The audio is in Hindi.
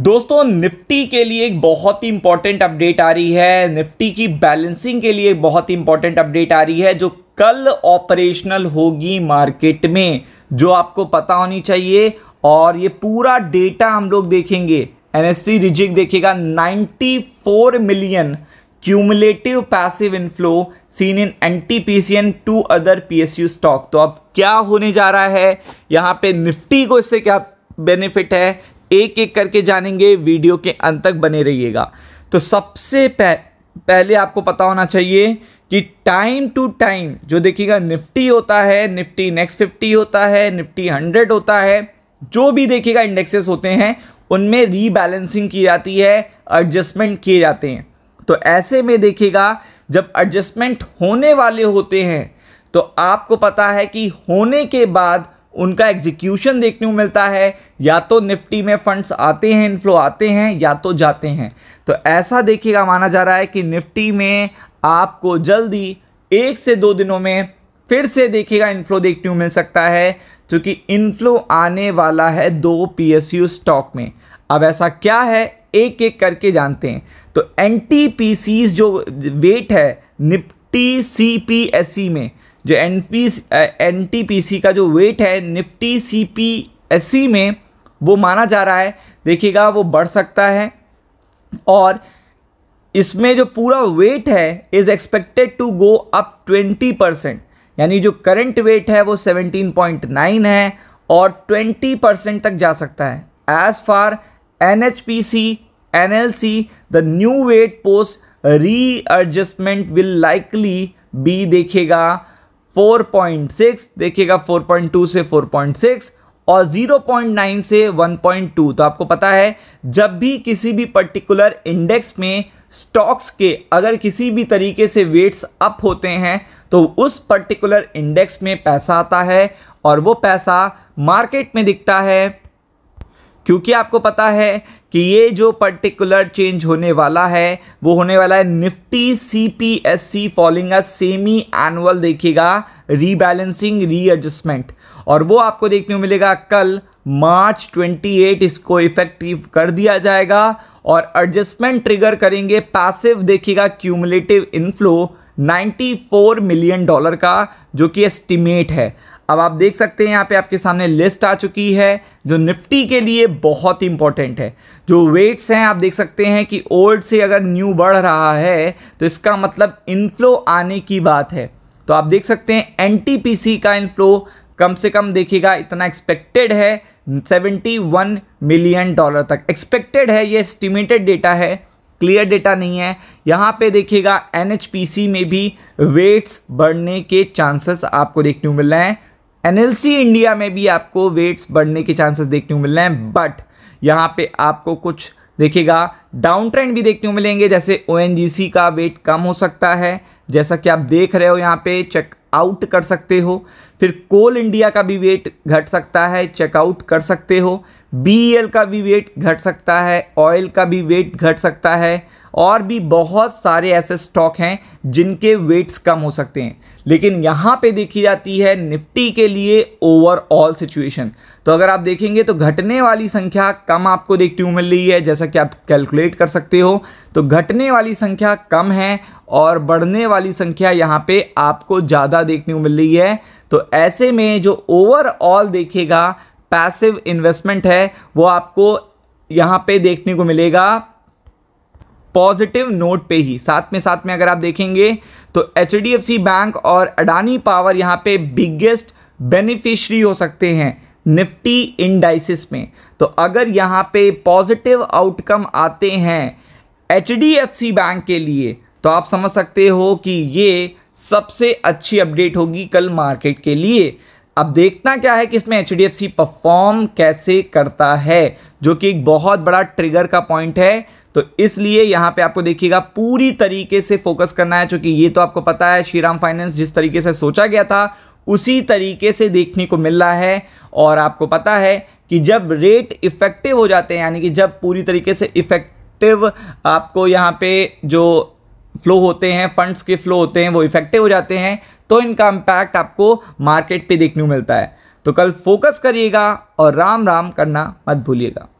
दोस्तों निफ्टी के लिए एक बहुत ही इंपॉर्टेंट अपडेट आ रही है निफ्टी की बैलेंसिंग के लिए एक बहुत ही इंपॉर्टेंट अपडेट आ रही है जो कल ऑपरेशनल होगी मार्केट में जो आपको पता होनी चाहिए और ये पूरा डेटा हम लोग देखेंगे एन एस सी रिजिक देखिएगा 94 million cumulative passive inflow seen in N T P C and two other P S U stock तो अब क्या होने जा रहा है यहाँ पे निफ्टी को इससे क्या बेनिफिट है एक एक करके जानेंगे वीडियो के अंत तक बने रहिएगा तो सबसे पह, पहले आपको पता होना चाहिए कि टाइम टू टाइम जो देखिएगा निफ्टी होता है निफ्टी नेक्स्ट फिफ्टी होता है निफ्टी हंड्रेड होता है जो भी देखिएगा इंडेक्सेस होते हैं उनमें रीबैलेंसिंग की जाती है एडजस्टमेंट किए जाते हैं तो ऐसे में देखिएगा जब एडजस्टमेंट होने वाले होते हैं तो आपको पता है कि होने के बाद उनका एग्जीक्यूशन देखने को मिलता है या तो निफ्टी में फंड्स आते हैं इनफ्लो आते हैं या तो जाते हैं तो ऐसा देखिएगा माना जा रहा है कि निफ्टी में आपको जल्दी एक से दो दिनों में फिर से देखिएगा इनफ्लो देखने को मिल सकता है क्योंकि इनफ्लो आने वाला है दो पी स्टॉक में अब ऐसा क्या है एक एक करके जानते हैं तो एन जो वेट है निफ्टी सी में जो एन एन का जो वेट है निफ्टी सी में वो माना जा रहा है देखिएगा वो बढ़ सकता है और इसमें जो पूरा वेट है is expected to go up twenty percent यानी जो करंट वेट है वो 17.9 पॉइंट नाइन है और ट्वेंटी परसेंट तक जा सकता है as far N H P C N L C the new weight post readjustment will likely be देखेगा 4.6 देखिएगा 4.2 से 4.6 और 0.9 से 1.2 तो आपको पता है जब भी किसी भी पर्टिकुलर इंडेक्स में स्टॉक्स के अगर किसी भी तरीके से वेट्स अप होते हैं तो उस पर्टिकुलर इंडेक्स में पैसा आता है और वो पैसा मार्केट में दिखता है क्योंकि आपको पता है कि ये जो पर्टिकुलर चेंज होने वाला है वो होने वाला है Nifty C P S C falling a semi annual देखिएगा रीबैलेंसिंग रीएडजस्टमेंट और वो आपको देखने को मिलेगा कल मार्च 28 इसको इफेक्टिव कर दिया जाएगा और एडजस्टमेंट ट्रिगर करेंगे पैसिव देखिएगा क्यूमुलेटिव इनफ्लो 94 मिलियन डॉलर का जो कि एस्टिमेट है अब आप देख सकते हैं यहाँ पे आपके सामने लिस्ट आ चुकी है जो निफ्टी के लिए बहुत ही इंपॉर्टेंट है जो वेट्स हैं आप देख सकते हैं कि ओल्ड से अगर न्यू बढ़ रहा है तो इसका मतलब इनफ्लो आने की बात है तो आप देख सकते हैं एन का इनफ्लो कम से कम देखिएगा इतना एक्सपेक्टेड है 71 मिलियन डॉलर तक एक्सपेक्टेड है ये एस्टिमेटेड डेटा है क्लियर डेटा नहीं है यहाँ पे देखिएगा एन में भी वेट्स बढ़ने के चांसेस आपको देखने को मिल रहे हैं एन इंडिया में भी आपको वेट्स बढ़ने के चांसेस देखने को मिल रहे हैं बट यहाँ पे आपको कुछ देखिएगा डाउन ट्रेंड भी देखने को मिलेंगे जैसे ओ का वेट कम हो सकता है जैसा कि आप देख रहे हो यहाँ पे चेक आउट कर सकते हो फिर कोल इंडिया का भी वेट घट सकता है चेकआउट कर सकते हो बी e का भी वेट घट सकता है ऑयल का भी वेट घट सकता है और भी बहुत सारे ऐसे स्टॉक हैं जिनके वेट्स कम हो सकते हैं लेकिन यहाँ पे देखी जाती है निफ्टी के लिए ओवरऑल सिचुएशन तो अगर आप देखेंगे तो घटने वाली संख्या कम आपको देखने को मिल रही है जैसा कि आप कैलकुलेट कर सकते हो तो घटने वाली संख्या कम है और बढ़ने वाली संख्या यहाँ पे आपको ज़्यादा देखने को मिल रही है तो ऐसे में जो ओवरऑल देखेगा पैसिव इन्वेस्टमेंट है वो आपको यहाँ पे देखने को मिलेगा पॉजिटिव नोट पे ही साथ में साथ में अगर आप देखेंगे तो एच बैंक और अडानी पावर यहाँ पे बिगेस्ट बेनिफिशरी हो सकते हैं निफ्टी इंडाइसिस में तो अगर यहाँ पे पॉजिटिव आउटकम आते हैं एच बैंक के लिए तो आप समझ सकते हो कि ये सबसे अच्छी अपडेट होगी कल मार्केट के लिए अब देखना क्या है कि इसमें एच परफॉर्म कैसे करता है जो कि एक बहुत बड़ा ट्रिगर का पॉइंट है तो इसलिए यहाँ पे आपको देखिएगा पूरी तरीके से फोकस करना है क्योंकि ये तो आपको पता है श्रीराम फाइनेंस जिस तरीके से सोचा गया था उसी तरीके से देखने को मिल रहा है और आपको पता है कि जब रेट इफ़ेक्टिव हो जाते हैं यानी कि जब पूरी तरीके से इफ़ेक्टिव आपको यहाँ पे जो फ्लो होते हैं फंड्स के फ्लो होते हैं वो इफ़ेक्टिव हो जाते हैं तो इनका इम्पैक्ट आपको मार्केट पे देखने को मिलता है तो कल फोकस करिएगा और राम राम करना मत भूलिएगा